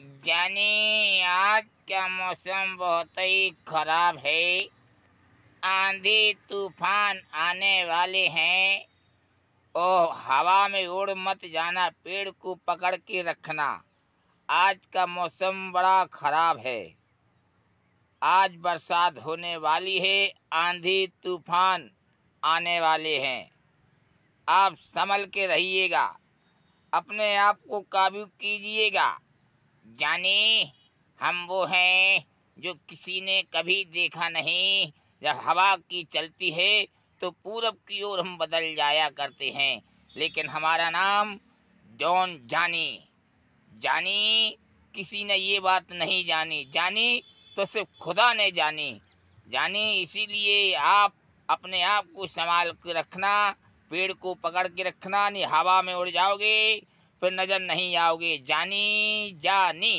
जाने आज का मौसम बहुत ही खराब है आंधी तूफान आने वाले हैं ओह हवा में उड़ मत जाना पेड़ को पकड़ के रखना आज का मौसम बड़ा खराब है आज बरसात होने वाली है आंधी तूफान आने वाले हैं आप संभल के रहिएगा अपने आप को काबू कीजिएगा जाने हम वो हैं जो किसी ने कभी देखा नहीं जब हवा की चलती है तो पूरब की ओर हम बदल जाया करते हैं लेकिन हमारा नाम डॉन जानी जानी किसी ने ये बात नहीं जानी जानी तो सिर्फ खुदा ने जानी जानी इसीलिए आप अपने आप को संभाल के रखना पेड़ को पकड़ के रखना नहीं हवा में उड़ जाओगे फिर नज़र नहीं आओगे जानी जानी